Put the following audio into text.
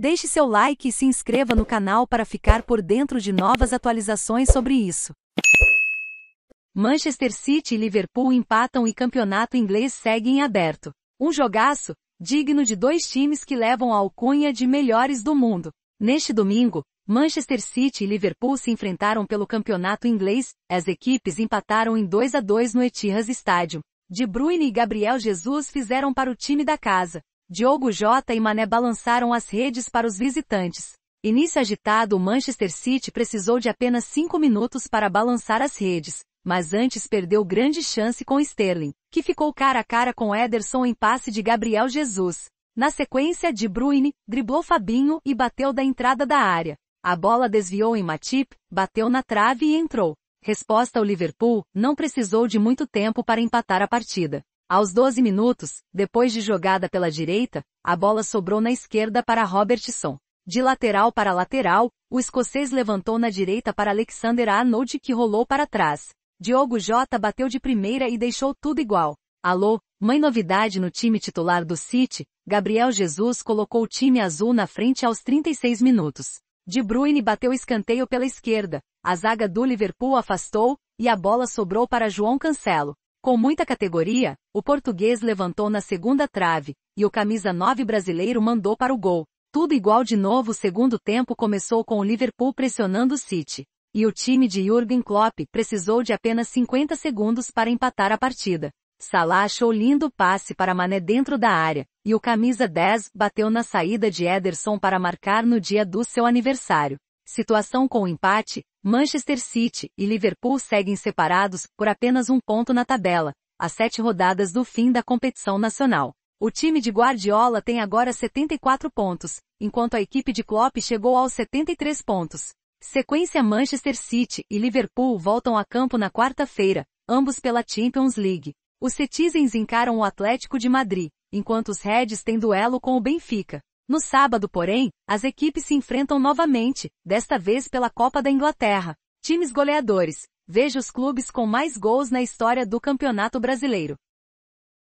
Deixe seu like e se inscreva no canal para ficar por dentro de novas atualizações sobre isso. Manchester City e Liverpool empatam e campeonato inglês segue em aberto. Um jogaço, digno de dois times que levam a alcunha de melhores do mundo. Neste domingo, Manchester City e Liverpool se enfrentaram pelo campeonato inglês, as equipes empataram em 2 a 2 no Etihad Stadium. De Bruyne e Gabriel Jesus fizeram para o time da casa. Diogo Jota e Mané balançaram as redes para os visitantes. Início agitado, o Manchester City precisou de apenas cinco minutos para balançar as redes, mas antes perdeu grande chance com Sterling, que ficou cara a cara com Ederson em passe de Gabriel Jesus. Na sequência, De Bruyne driblou Fabinho e bateu da entrada da área. A bola desviou em Matip, bateu na trave e entrou. Resposta ao Liverpool, não precisou de muito tempo para empatar a partida. Aos 12 minutos, depois de jogada pela direita, a bola sobrou na esquerda para Robertson. De lateral para lateral, o escocês levantou na direita para Alexander Arnold que rolou para trás. Diogo Jota bateu de primeira e deixou tudo igual. Alô, mãe novidade no time titular do City, Gabriel Jesus colocou o time azul na frente aos 36 minutos. De Bruyne bateu escanteio pela esquerda, a zaga do Liverpool afastou, e a bola sobrou para João Cancelo. Com muita categoria, o português levantou na segunda trave, e o camisa 9 brasileiro mandou para o gol. Tudo igual de novo o segundo tempo começou com o Liverpool pressionando o City, e o time de Jürgen Klopp precisou de apenas 50 segundos para empatar a partida. Salah achou lindo passe para Mané dentro da área, e o camisa 10 bateu na saída de Ederson para marcar no dia do seu aniversário situação com empate, Manchester City e Liverpool seguem separados por apenas um ponto na tabela, a sete rodadas do fim da competição nacional. O time de Guardiola tem agora 74 pontos, enquanto a equipe de Klopp chegou aos 73 pontos. Sequência Manchester City e Liverpool voltam a campo na quarta-feira, ambos pela Champions League. Os Citizens encaram o Atlético de Madrid, enquanto os Reds têm duelo com o Benfica. No sábado, porém, as equipes se enfrentam novamente, desta vez pela Copa da Inglaterra. Times goleadores. Veja os clubes com mais gols na história do Campeonato Brasileiro.